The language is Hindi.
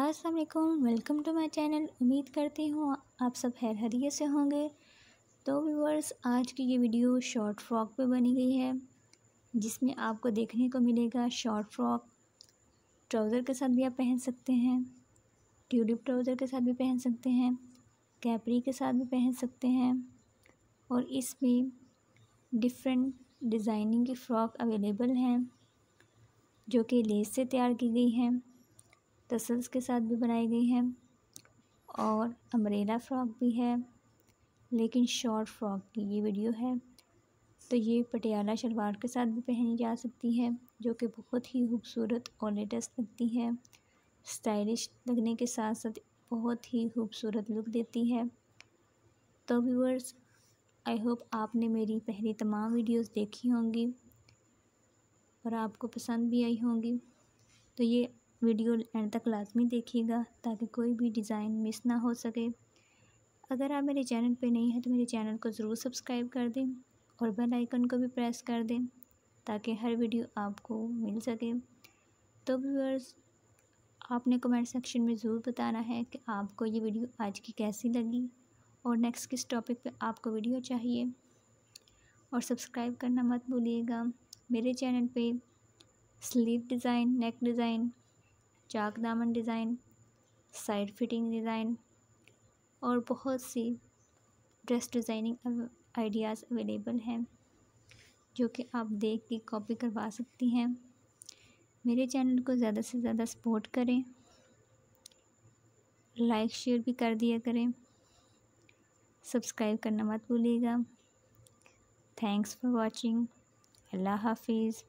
अस्सलाम वेलकम टू माई चैनल उम्मीद करती हूँ आप सब हैर हरिये से होंगे तो व्यूवर्स आज की ये वीडियो शॉर्ट फ्रॉक पे बनी गई है जिसमें आपको देखने को मिलेगा शॉर्ट फ्रॉक ट्राउज़र के साथ भी आप पहन सकते हैं ट्यूलिप ट्राउज़र के साथ भी पहन सकते हैं कैपरी के साथ भी पहन सकते हैं और इसमें डिफरेंट डिज़ाइनिंग की फ़्रॉक अवेलेबल हैं जो कि लेस से तैयार की गई हैं तसल्स के साथ भी बनाई गई हैं और अम्ब्रेला फ़्रॉक भी है लेकिन शॉर्ट फ्रॉक की ये वीडियो है तो ये पटियाला शलवार के साथ भी पहनी जा सकती है जो कि बहुत ही खूबसूरत और लेटेस्ट लगती है स्टाइलिश लगने के साथ साथ बहुत ही खूबसूरत लुक देती है तो व्यूअर्स आई होप आपने मेरी पहली तमाम वीडियोस देखी होंगी और आपको पसंद भी आई होंगी तो ये वीडियो एंड तक लाजमी देखिएगा ताकि कोई भी डिज़ाइन मिस ना हो सके अगर आप मेरे चैनल पे नहीं हैं तो मेरे चैनल को ज़रूर सब्सक्राइब कर दें और बेल आइकन को भी प्रेस कर दें ताकि हर वीडियो आपको मिल सके तो व्यूअर्स आपने कमेंट सेक्शन में ज़रूर बताना है कि आपको ये वीडियो आज की कैसी लगी और नेक्स्ट किस टॉपिक पे आपको वीडियो चाहिए और सब्सक्राइब करना मत भूलिएगा मेरे चैनल पे स्लीव डिज़ाइन नेक डिज़ाइन चाक दामन डिज़ाइन साइड फिटिंग डिज़ाइन और बहुत सी ड्रेस डिज़ाइनिंग आइडियाज़ अवेलेबल हैं जो कि आप देख के कॉपी करवा सकती हैं मेरे चैनल को ज़्यादा से ज़्यादा सपोर्ट करें लाइक शेयर भी कर दिया करें सब्सक्राइब करना मत भूलिएगा थैंक्स फॉर वाचिंग अल्लाह हाफिज़